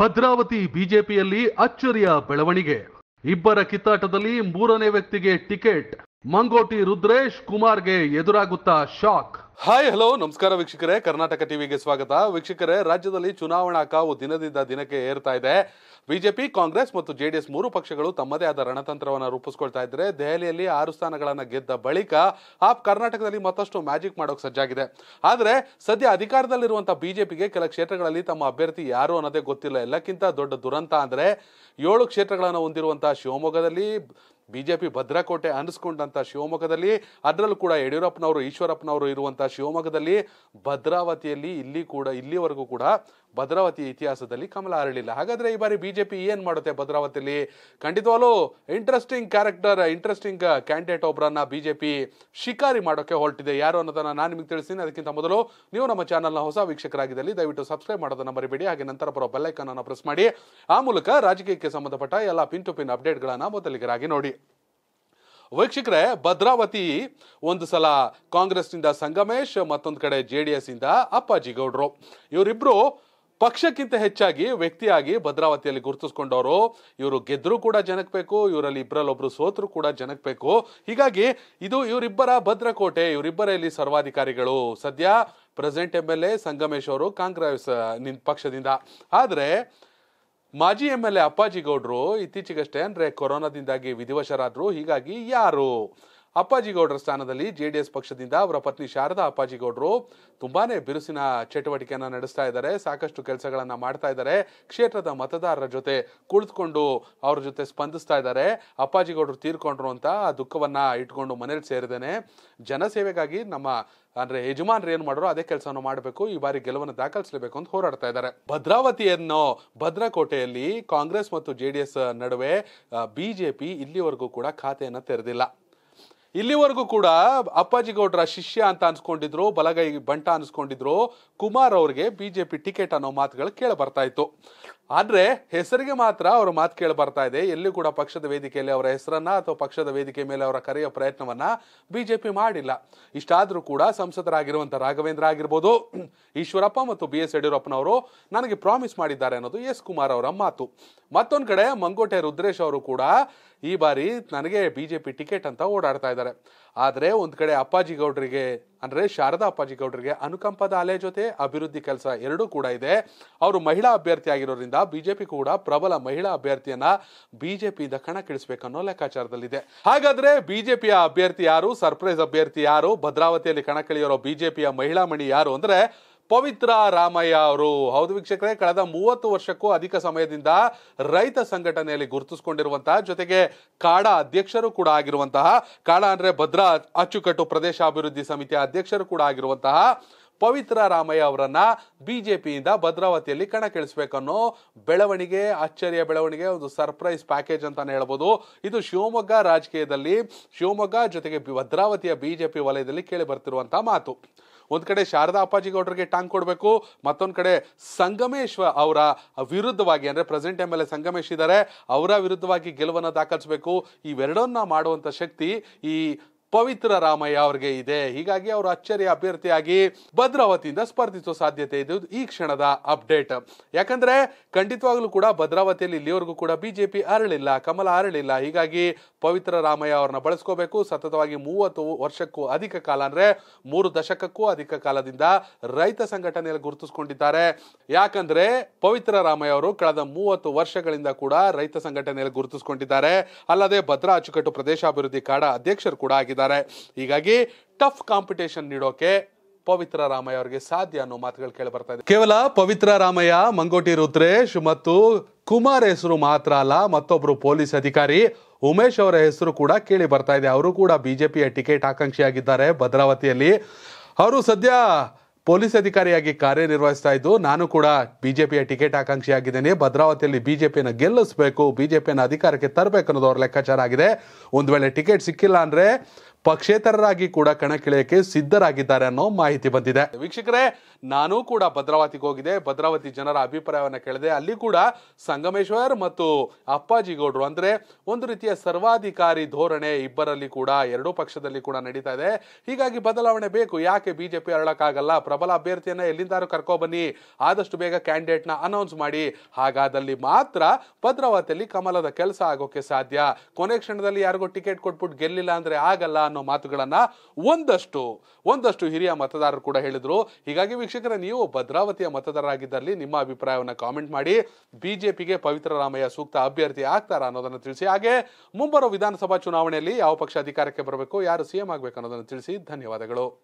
ಭದ್ರಾವತಿ ಬಿಜೆಪಿಯಲ್ಲಿ ಅಚ್ಚರಿಯ ಬೆಳವಣಿಗೆ ಇಬ್ಬರ ಕಿತ್ತಾಟದಲ್ಲಿ ಮೂರನೇ ವ್ಯಕ್ತಿಗೆ ಟಿಕೆಟ್ ಮಂಗೋಟಿ ರುದ್ರೇಶ್ ಕುಮಾರ್ಗೆ ಎದುರಾಗುತ್ತಾ ಶಾಕ್ ಹಾಯ್ ಹಲೋ ನಮಸ್ಕಾರ ವೀಕ್ಷಕರೇ ಕರ್ನಾಟಕ ಟಿವಿಗೆ ಸ್ವಾಗತ ವೀಕ್ಷಕರೇ ರಾಜ್ಯದಲ್ಲಿ ಚುನಾವಣಾ ಕಾವು ದಿನದಿಂದ ದಿನಕ್ಕೆ ಏರ್ತಾ ಇದೆ ಬಿಜೆಪಿ ಕಾಂಗ್ರೆಸ್ ಮತ್ತು ಜೆಡಿಎಸ್ ಮೂರು ಪಕ್ಷಗಳು ತಮ್ಮದೇ ಆದ ರಣತಂತ್ರವನ್ನು ರೂಪಿಸ್ಕೊಳ್ತಾ ಇದ್ರೆ ದೆಹಲಿಯಲ್ಲಿ ಆರು ಸ್ಥಾನಗಳನ್ನು ಗೆದ್ದ ಬಳಿಕ ಆ ಕರ್ನಾಟಕದಲ್ಲಿ ಮತ್ತಷ್ಟು ಮ್ಯಾಜಿಕ್ ಮಾಡೋಕೆ ಸಜ್ಜಾಗಿದೆ ಆದರೆ ಸದ್ಯ ಅಧಿಕಾರದಲ್ಲಿರುವಂಥ ಬಿಜೆಪಿಗೆ ಕೆಲ ಕ್ಷೇತ್ರಗಳಲ್ಲಿ ತಮ್ಮ ಅಭ್ಯರ್ಥಿ ಯಾರು ಅನ್ನೋದೇ ಗೊತ್ತಿಲ್ಲ ಎಲ್ಲಕ್ಕಿಂತ ದೊಡ್ಡ ದುರಂತ ಅಂದರೆ ಏಳು ಕ್ಷೇತ್ರಗಳನ್ನು ಹೊಂದಿರುವಂಥ ಶಿವಮೊಗ್ಗದಲ್ಲಿ ಬಿಜೆಪಿ ಭದ್ರಕೋಟೆ ಅನಿಸ್ಕೊಂಡಂಥ ಶಿವಮೊಗ್ಗದಲ್ಲಿ ಅದರಲ್ಲೂ ಕೂಡ ಯಡಿಯೂರಪ್ಪನವರು ಈಶ್ವರಪ್ಪನವರು ಇರುವಂಥ ಶಿವಮೊಗ್ಗದಲ್ಲಿ ಭದ್ರಾವತಿಯಲ್ಲಿ ಇಲ್ಲಿ ಕೂಡ ಇಲ್ಲಿವರೆಗೂ ಕೂಡ ಭದ್ರಾವತಿ ಇತಿಹಾಸದಲ್ಲಿ ಕಮಲ ಅರಳಿಲ್ಲ ಹಾಗಾದ್ರೆ ಈ ಬಾರಿ ಬಿಜೆಪಿ ಏನು ಮಾಡುತ್ತೆ ಭದ್ರಾವತಿಯಲ್ಲಿ ಖಂಡಿತವಾಗ್ಲೂ ಇಂಟ್ರೆಸ್ಟಿಂಗ್ ಕ್ಯಾರೆಕ್ಟರ್ ಇಂಟ್ರೆಸ್ಟಿಂಗ್ ಕ್ಯಾಂಡಿಡೇಟ್ ಒಬ್ಬರನ್ನ ಬಿಜೆಪಿ ಶಿಕಾರಿ ಮಾಡೋಕೆ ಹೊರಟಿದೆ ಯಾರು ಅನ್ನೋದನ್ನ ನಾನು ನಿಮಗೆ ತಿಳಿಸ್ತೀನಿ ಅದಕ್ಕಿಂತ ಮೊದಲು ನೀವು ನಮ್ಮ ನ ಹೊಸ ವೀಕ್ಷಕರಾಗಿದ್ದಲ್ಲಿ ದಯವಿಟ್ಟು ಸಬ್ಸ್ಕ್ರೈಬ್ ಮಾಡೋದನ್ನ ಮರಿಬೇಡಿ ಹಾಗೆ ನಂತರ ಬರೋ ಬೆಲ್ಲೈಕನ್ ಅನ್ನು ಪ್ರೆಸ್ ಮಾಡಿ ಆ ಮೂಲಕ ರಾಜಕೀಯಕ್ಕೆ ಸಂಬಂಧಪಟ್ಟ ಎಲ್ಲ ಪಿನ್ ಟು ಪಿನ್ ಗಳನ್ನ ಮೊದಲಿಗರಾಗಿ ನೋಡಿ ವೀಕ್ಷಕರೇ ಭದ್ರಾವತಿ ಒಂದು ಸಲ ಕಾಂಗ್ರೆಸ್ನಿಂದ ಸಂಗಮೇಶ್ ಮತ್ತೊಂದು ಕಡೆ ಜೆ ಡಿ ಎಸ್ ಇಂದ ಅಪ್ಪಾಜಿಗೌಡರು ಇವರಿಬ್ರು ಪಕ್ಷಕ್ಕಿಂತ ಹೆಚ್ಚಾಗಿ ವ್ಯಕ್ತಿಯಾಗಿ ಭದ್ರಾವತಿಯಲ್ಲಿ ಗುರುತಿಸ್ಕೊಂಡವರು ಇವರು ಗೆದ್ರು ಕೂಡ ಜನಕ್ಕೆ ಬೇಕು ಇವರಲ್ಲಿ ಒಬ್ರು ಸೋತರು ಕೂಡ ಜನಕ್ಕೆ ಬೇಕು ಹೀಗಾಗಿ ಇದು ಇವರಿಬ್ಬರ ಭದ್ರಕೋಟೆ ಇವರಿಬ್ಬರ ಇಲ್ಲಿ ಸರ್ವಾಧಿಕಾರಿಗಳು ಸದ್ಯ present M L A Sangamesh ಅವರು ಕಾಂಗ್ರೆಸ್ ಪಕ್ಷದಿಂದ ಆದರೆ ಮಾಜಿ ಎಂ ಎಲ್ ಎ ಅಪ್ಪಾಜಿ ಗೌಡ್ರು ಇತ್ತೀಚೆಗಷ್ಟೇ ಅಂದರೆ ಕೊರೋನಾದಿಂದಾಗಿ ವಿಧಿವಶರಾದರು ಹೀಗಾಗಿ ಯಾರು ಅಪ್ಪಾಜಿಗೌಡರ ಸ್ಥಾನದಲ್ಲಿ ಜೆಡಿಎಸ್ ಪಕ್ಷದಿಂದ ಅವರ ಪತ್ನಿ ಶಾರದಾ ಅಪ್ಪಾಜಿಗೌಡರು ತುಂಬಾನೇ ಬಿರುಸಿನ ಚಟುವಟಿಕೆಯನ್ನು ನಡೆಸ್ತಾ ಇದ್ದಾರೆ ಸಾಕಷ್ಟು ಕೆಲಸಗಳನ್ನು ಮಾಡ್ತಾ ಇದ್ದಾರೆ ಕ್ಷೇತ್ರದ ಮತದಾರರ ಜೊತೆ ಕುಳಿತುಕೊಂಡು ಅವ್ರ ಜೊತೆ ಸ್ಪಂದಿಸ್ತಾ ಇದ್ದಾರೆ ಅಪ್ಪಾಜಿಗೌಡರು ತೀರ್ಕೊಂಡ್ರು ಅಂತ ಆ ದುಃಖವನ್ನ ಇಟ್ಕೊಂಡು ಮನೇಲಿ ಸೇರಿದ್ದೇನೆ ಜನಸೇವೆಗಾಗಿ ನಮ್ಮ ಅಂದ್ರೆ ಯಜಮಾನ್ರು ಏನ್ ಮಾಡಿದ್ರು ಅದೇ ಕೆಲಸವನ್ನು ಮಾಡಬೇಕು ಈ ಬಾರಿ ಗೆಲುವನ್ನು ದಾಖಲಿಸಲೇಬೇಕು ಅಂತ ಹೋರಾಡ್ತಾ ಇದ್ದಾರೆ ಭದ್ರಾವತಿಯನ್ನು ಭದ್ರಕೋಟೆಯಲ್ಲಿ ಕಾಂಗ್ರೆಸ್ ಮತ್ತು ಜೆಡಿಎಸ್ ನಡುವೆ ಬಿಜೆಪಿ ಇಲ್ಲಿವರೆಗೂ ಕೂಡ ಖಾತೆಯನ್ನು ತೆರೆದಿಲ್ಲ ಇಲ್ಲಿವರೆಗೂ ಕೂಡ ಅಪ್ಪಾಜಿಗೌಡರ ಶಿಷ್ಯ ಅಂತ ಅನ್ಸ್ಕೊಂಡಿದ್ರು ಬಲಗೈ ಬಂಟ ಅನ್ಸ್ಕೊಂಡಿದ್ರು ಕುಮಾರ್ ಅವ್ರಿಗೆ ಬಿಜೆಪಿ ಟಿಕೆಟ್ ಅನ್ನೋ ಮಾತುಗಳು ಕೇಳಿ ಬರ್ತಾ ಇತ್ತು ಆದರೆ ಹೆಸರಿಗೆ ಮಾತ್ರ ಅವರ ಮಾತು ಕೇಳಿ ಬರ್ತಾ ಇದೆ ಎಲ್ಲಿ ಕೂಡ ಪಕ್ಷದ ವೇದಿಕೆಯಲ್ಲಿ ಅವರ ಹೆಸರನ್ನ ಅಥವಾ ಪಕ್ಷದ ವೇದಿಕೆ ಮೇಲೆ ಅವರ ಕರೆಯೋ ಪ್ರಯತ್ನವನ್ನ ಬಿಜೆಪಿ ಮಾಡಿಲ್ಲ ಇಷ್ಟಾದರೂ ಕೂಡ ಸಂಸದರಾಗಿರುವಂತಹ ರಾಘವೇಂದ್ರ ಆಗಿರ್ಬೋದು ಈಶ್ವರಪ್ಪ ಮತ್ತು ಬಿ ಎಸ್ ಯಡಿಯೂರಪ್ಪನವರು ನನಗೆ ಪ್ರಾಮಿಸ್ ಮಾಡಿದ್ದಾರೆ ಅನ್ನೋದು ಎಸ್ ಕುಮಾರ್ ಅವರ ಮಾತು ಮತ್ತೊಂದು ಕಡೆ ಮಂಗೋಟೆ ರುದ್ರೇಶ್ ಅವರು ಕೂಡ ಈ ಬಾರಿ ನನಗೆ ಬಿಜೆಪಿ ಟಿಕೆಟ್ ಅಂತ ಓಡಾಡ್ತಾ ಇದ್ದಾರೆ ಆದರೆ ಒಂದು ಕಡೆ ಅಪ್ಪಾಜಿ ಗೌಡ್ರಿಗೆ ಅಂದರೆ ಶಾರದಾ ಅಪ್ಪಾಜಿ ಗೌಡರಿಗೆ ಅನುಕಂಪದ ಅಲೆ ಜೊತೆ ಅಭಿವೃದ್ಧಿ ಕೆಲಸ ಎರಡೂ ಕೂಡ ಇದೆ ಅವರು ಮಹಿಳಾ ಅಭ್ಯರ್ಥಿ ಆಗಿರೋದ್ರಿಂದ ಬಿಜೆಪಿ ಕೂಡ ಪ್ರಬಲ ಮಹಿಳಾ ಅಭ್ಯರ್ಥಿಯನ್ನ ಬಿಜೆಪಿಯಿಂದ ಕಣಕ್ಕಿಳಿಸಬೇಕನ್ನೋ ಲೆಕ್ಕಾಚಾರದಲ್ಲಿದೆ ಹಾಗಾದ್ರೆ ಬಿಜೆಪಿಯ ಅಭ್ಯರ್ಥಿ ಯಾರು ಸರ್ಪ್ರೈಸ್ ಅಭ್ಯರ್ಥಿ ಯಾರು ಭದ್ರಾವತಿಯಲ್ಲಿ ಕಣಕ್ಕಿಳಿಯೋರೋ ಬಿಜೆಪಿಯ ಮಹಿಳಾ ಮಣಿ ಯಾರು ಅಂದ್ರೆ ಪವಿತ್ರ ರಾಮಯ್ಯ ಅವರು ಹೌದು ವೀಕ್ಷಕರೇ ಕಳೆದ ಮೂವತ್ತು ವರ್ಷಕ್ಕೂ ಅಧಿಕ ಸಮಯದಿಂದ ರೈತ ಸಂಘಟನೆಯಲ್ಲಿ ಗುರುತಿಸಿಕೊಂಡಿರುವಂತಹ ಜೊತೆಗೆ ಕಾಡ ಅಧ್ಯಕ್ಷರು ಕೂಡ ಆಗಿರುವಂತಹ ಕಾಡ ಅಂದ್ರೆ ಭದ್ರಾ ಅಚ್ಚುಕಟ್ಟು ಪ್ರದೇಶ ಅಭಿವೃದ್ಧಿ ಸಮಿತಿಯ ಅಧ್ಯಕ್ಷರು ಕೂಡ ಆಗಿರುವಂತಹ ಪವಿತ್ರ ರಾಮಯ್ಯ ಅವರನ್ನ ಬಿಜೆಪಿಯಿಂದ ಭದ್ರಾವತಿಯಲ್ಲಿ ಕಣಕ್ಕಿಳಿಸಬೇಕನ್ನೋ ಬೆಳವಣಿಗೆ ಅಚ್ಚರಿಯ ಬೆಳವಣಿಗೆ ಒಂದು ಸರ್ಪ್ರೈಸ್ ಪ್ಯಾಕೇಜ್ ಅಂತಾನೆ ಹೇಳ್ಬೋದು ಇದು ಶಿವಮೊಗ್ಗ ರಾಜಕೀಯದಲ್ಲಿ ಶಿವಮೊಗ್ಗ ಜೊತೆಗೆ ಭದ್ರಾವತಿಯ ಬಿಜೆಪಿ ವಲಯದಲ್ಲಿ ಕೇಳಿ ಬರ್ತಿರುವಂತಹ ಮಾತು ಒಂದು ಕಡೆ ಶಾರದಾ ಅಪ್ಪಾಜಿಗೌಡರಿಗೆ ಟಾಂಗ್ ಕೊಡಬೇಕು ಮತ್ತೊಂದು ಕಡೆ ಸಂಗಮೇಶ್ ಅವರ ವಿರುದ್ಧವಾಗಿ ಅಂದರೆ present M L A Sangamesh ಇದ್ದಾರೆ ಅವರ ವಿರುದ್ಧವಾಗಿ ಗೆಲುವನ್ನು ದಾಖಲಿಸಬೇಕು ಇವೆರಡನ್ನ ಮಾಡುವಂಥ ಶಕ್ತಿ ಈ ಪವಿತ್ರ ರಾಮಯ್ಯ ಅವರಿಗೆ ಇದೆ ಹೀಗಾಗಿ ಅವರು ಅಚ್ಚರಿಯ ಅಭ್ಯರ್ಥಿಯಾಗಿ ಭದ್ರಾವತಿಯಿಂದ ಸ್ಪರ್ಧಿಸುವ ಸಾಧ್ಯತೆ ಇದೆ ಈ ಕ್ಷಣದ ಅಪ್ಡೇಟ್ ಯಾಕಂದ್ರೆ ಖಂಡಿತವಾಗ್ಲೂ ಕೂಡ ಭದ್ರಾವತಿಯಲ್ಲಿ ಇಲ್ಲಿವರೆಗೂ ಕೂಡ ಬಿಜೆಪಿ ಅರಳಿಲ್ಲ ಕಮಲ ಅರಳಿಲ್ಲ ಹೀಗಾಗಿ ಪವಿತ್ರ ರಾಮಯ್ಯ ಅವ್ರನ್ನ ಬಳಸ್ಕೋಬೇಕು ಸತತವಾಗಿ ಮೂವತ್ತು ವರ್ಷಕ್ಕೂ ಅಧಿಕ ಕಾಲ ಅಂದ್ರೆ ಮೂರು ದಶಕಕ್ಕೂ ಅಧಿಕ ಕಾಲದಿಂದ ರೈತ ಸಂಘಟನೆಯಲ್ಲಿ ಗುರುತಿಸ್ಕೊಂಡಿದ್ದಾರೆ ಯಾಕಂದ್ರೆ ಪವಿತ್ರ ರಾಮಯ್ಯ ಅವರು ಕಳೆದ ಮೂವತ್ತು ವರ್ಷಗಳಿಂದ ಕೂಡ ರೈತ ಸಂಘಟನೆಯಲ್ಲಿ ಗುರುತಿಸ್ಕೊಂಡಿದ್ದಾರೆ ಅಲ್ಲದೆ ಭದ್ರಾ ಅಚ್ಚುಕಟ್ಟು ಪ್ರದೇಶಾಭಿವೃದ್ಧಿ ಕಾಡ ಅಧ್ಯಕ್ಷರು ಕೂಡ ಆಗಿದ್ದಾರೆ ಹೇಳಿದ್ದಾರೆ ಹೀಗಾಗಿ ಟಫ್ ಕಾಂಪಿಟೇಷನ್ ನೀಡೋಕೆ ಪವಿತ್ರ ರಾಮಯ್ಯ ಅವರಿಗೆ ಸಾಧ್ಯ ಅನ್ನೋ ಮಾತುಗಳು ಕೇಳಿ ಬರ್ತಾ ಇದೆ ಕೇವಲ ಪವಿತ್ರ ರಾಮಯ್ಯ ಮಂಗೋಟಿ ರುದ್ರೇಶ್ ಮತ್ತು ಕುಮಾರ್ ಹೆಸರು ಮಾತ್ರ ಅಲ್ಲ ಮತ್ತೊಬ್ಬರು ಪೊಲೀಸ್ ಅಧಿಕಾರಿ ಉಮೇಶ್ ಅವರ ಹೆಸರು ಕೂಡ ಕೇಳಿ ಬರ್ತಾ ಇದೆ ಅವರು ಕೂಡ ಬಿಜೆಪಿಯ ಟಿಕೆಟ್ ಆಕಾಂಕ್ಷಿಯಾಗಿದ್ದಾರೆ ಭದ್ರಾವತಿಯಲ್ಲಿ ಅವರು ಸದ್ಯ ಪೊಲೀಸ್ ಅಧಿಕಾರಿಯಾಗಿ ಕಾರ್ಯನಿರ್ವಹಿಸ್ತಾ ಇದ್ದು ನಾನು ಕೂಡ ಬಿಜೆಪಿಯ ಟಿಕೆಟ್ ಆಕಾಂಕ್ಷಿಯಾಗಿದ್ದೇನೆ ಭದ್ರಾವತಿಯಲ್ಲಿ ಬಿಜೆಪಿಯನ್ನು ಗೆಲ್ಲಿಸಬೇಕು ಬಿಜೆಪಿಯನ್ನು ಅಧಿಕಾರಕ್ಕೆ ತರಬೇಕು ಅನ್ನೋದು ಅವ್ರ ಲೆಕ್ಕಾಚಾರ ಆಗಿದೆ ಒಂದು ವೇಳೆ ಟಿಕೆಟ್ ಸಿಕ್ಕಿಲ್ಲ ಅಂದರೆ ಪಕ್ಷೇತರರಾಗಿ ಕೂಡ ಕಣಕ್ಕಿಳಿಯಕ್ಕೆ ಸಿದ್ಧರಾಗಿದ್ದಾರೆ ಅನ್ನೋ ಮಾಹಿತಿ ಬಂದಿದೆ ವೀಕ್ಷಕರೇ ನಾನು ಕೂಡ ಭದ್ರಾವತಿಗೆ ಹೋಗಿದೆ ಭದ್ರಾವತಿ ಜನರ ಅಭಿಪ್ರಾಯವನ್ನು ಕೇಳಿದೆ ಅಲ್ಲಿ ಕೂಡ ಸಂಗಮೇಶ್ವರ್ ಮತ್ತು ಅಪ್ಪಾಜಿ ಗೌಡ್ರು ಅಂದ್ರೆ ಒಂದು ರೀತಿಯ ಸರ್ವಾಧಿಕಾರಿ ಧೋರಣೆ ಇಬ್ಬರಲ್ಲಿ ಕೂಡ ಎರಡೂ ಪಕ್ಷದಲ್ಲಿ ಕೂಡ ನಡೀತಾ ಇದೆ ಹೀಗಾಗಿ ಬದಲಾವಣೆ ಬೇಕು ಯಾಕೆ ಬಿಜೆಪಿ ಅರಳಕ್ಕಾಗಲ್ಲ ಪ್ರಬಲ ಅಭ್ಯರ್ಥಿಯನ್ನ ಎಲ್ಲಿಂದಾರೂ ಕರ್ಕೊಬನ್ನಿ ಬನ್ನಿ ಆದಷ್ಟು ಬೇಗ ಕ್ಯಾಂಡಿಡೇಟ್ನ ಅನೌನ್ಸ್ ಮಾಡಿ ಹಾಗಾದಲ್ಲಿ ಮಾತ್ರ ಭದ್ರಾವತಿಯಲ್ಲಿ ಕಮಲದ ಕೆಲಸ ಆಗೋಕೆ ಸಾಧ್ಯ ಕೊನೆ ಕ್ಷಣದಲ್ಲಿ ಯಾರಿಗೂ ಟಿಕೆಟ್ ಕೊಟ್ಬಿಟ್ಟು ಗೆಲ್ಲಿಲ್ಲ ಅಂದ್ರೆ ಆಗಲ್ಲ ಅನ್ನೋ ಮಾತುಗಳನ್ನ ಒಂದಷ್ಟು ಒಂದಷ್ಟು ಹಿರಿಯ ಮತದಾರರು ಕೂಡ ಹೇಳಿದ್ರು ಹೀಗಾಗಿ ವೀಕ್ಷಕರ ನೀವು ಭದ್ರಾವತಿಯ ಮತದಾರರಾಗಿದ್ದಲ್ಲಿ ನಿಮ್ಮ ಅಭಿಪ್ರಾಯವನ್ನು ಕಾಮೆಂಟ್ ಮಾಡಿ ಬಿಜೆಪಿಗೆ ಪವಿತ್ರ ರಾಮಯ್ಯ ಸೂಕ್ತ ಅಭ್ಯರ್ಥಿ ಆಗ್ತಾರಾ ಅನ್ನೋದನ್ನು ತಿಳಿಸಿ ಹಾಗೆ ಮುಂಬರುವ ವಿಧಾನಸಭಾ ಚುನಾವಣೆಯಲ್ಲಿ ಯಾವ ಪಕ್ಷ ಅಧಿಕಾರಕ್ಕೆ ಬರಬೇಕು ಯಾರು ಸಿಎಂ ಆಗಬೇಕು ಅನ್ನೋದನ್ನು ತಿಳಿಸಿ ಧನ್ಯವಾದಗಳು